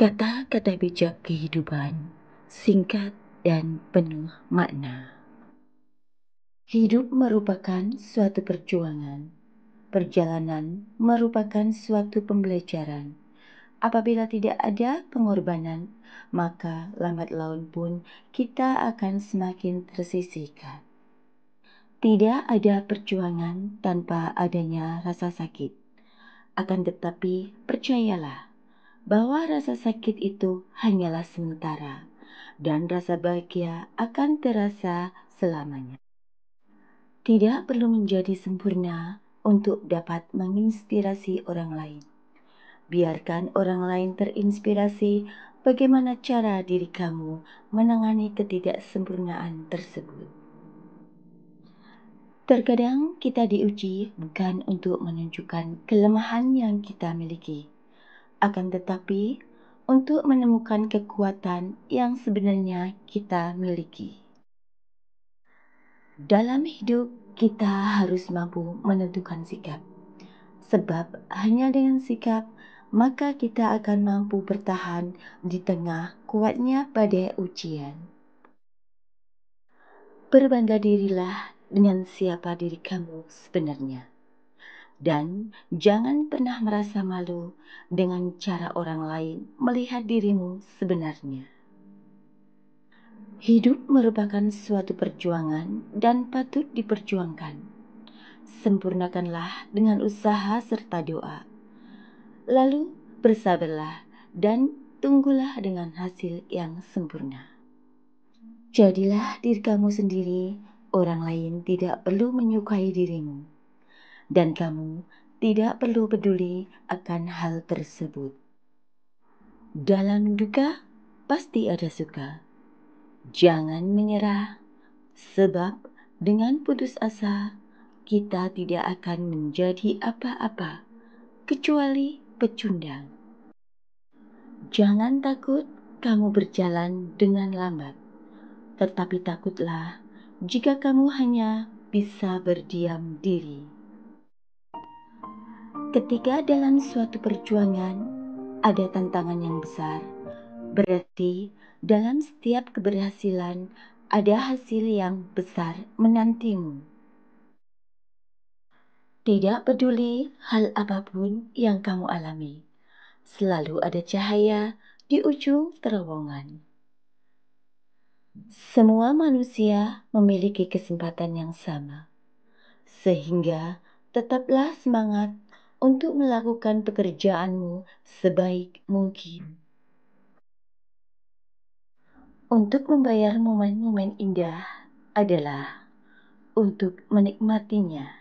Kata-kata bijak kehidupan singkat dan penuh makna. Hidup merupakan suatu perjuangan. Perjalanan merupakan suatu pembelajaran. Apabila tidak ada pengorbanan, maka lambat laun pun kita akan semakin tersisihkan. Tidak ada perjuangan tanpa adanya rasa sakit. Akan tetapi, percayalah, bahwa rasa sakit itu hanyalah sementara dan rasa bahagia akan terasa selamanya. Tidak perlu menjadi sempurna untuk dapat menginspirasi orang lain. Biarkan orang lain terinspirasi bagaimana cara diri kamu menangani ketidaksempurnaan tersebut. Terkadang kita diuji bukan untuk menunjukkan kelemahan yang kita miliki, akan tetapi, untuk menemukan kekuatan yang sebenarnya kita miliki. Dalam hidup, kita harus mampu menentukan sikap. Sebab hanya dengan sikap, maka kita akan mampu bertahan di tengah kuatnya badai ujian. Berbangga dirilah dengan siapa diri kamu sebenarnya dan jangan pernah merasa malu dengan cara orang lain melihat dirimu sebenarnya. Hidup merupakan suatu perjuangan dan patut diperjuangkan. Sempurnakanlah dengan usaha serta doa. Lalu bersabarlah dan tunggulah dengan hasil yang sempurna. Jadilah diri kamu sendiri, orang lain tidak perlu menyukai dirimu dan kamu tidak perlu peduli akan hal tersebut. Dalam duka pasti ada suka. Jangan menyerah, sebab dengan putus asa kita tidak akan menjadi apa-apa kecuali pecundang. Jangan takut kamu berjalan dengan lambat, tetapi takutlah jika kamu hanya bisa berdiam diri. Ketika dalam suatu perjuangan ada tantangan yang besar, berarti dalam setiap keberhasilan ada hasil yang besar menantimu. Tidak peduli hal apapun yang kamu alami, selalu ada cahaya di ujung terowongan. Semua manusia memiliki kesempatan yang sama, sehingga tetaplah semangat untuk melakukan pekerjaanmu sebaik mungkin. Untuk membayar momen-momen indah adalah untuk menikmatinya.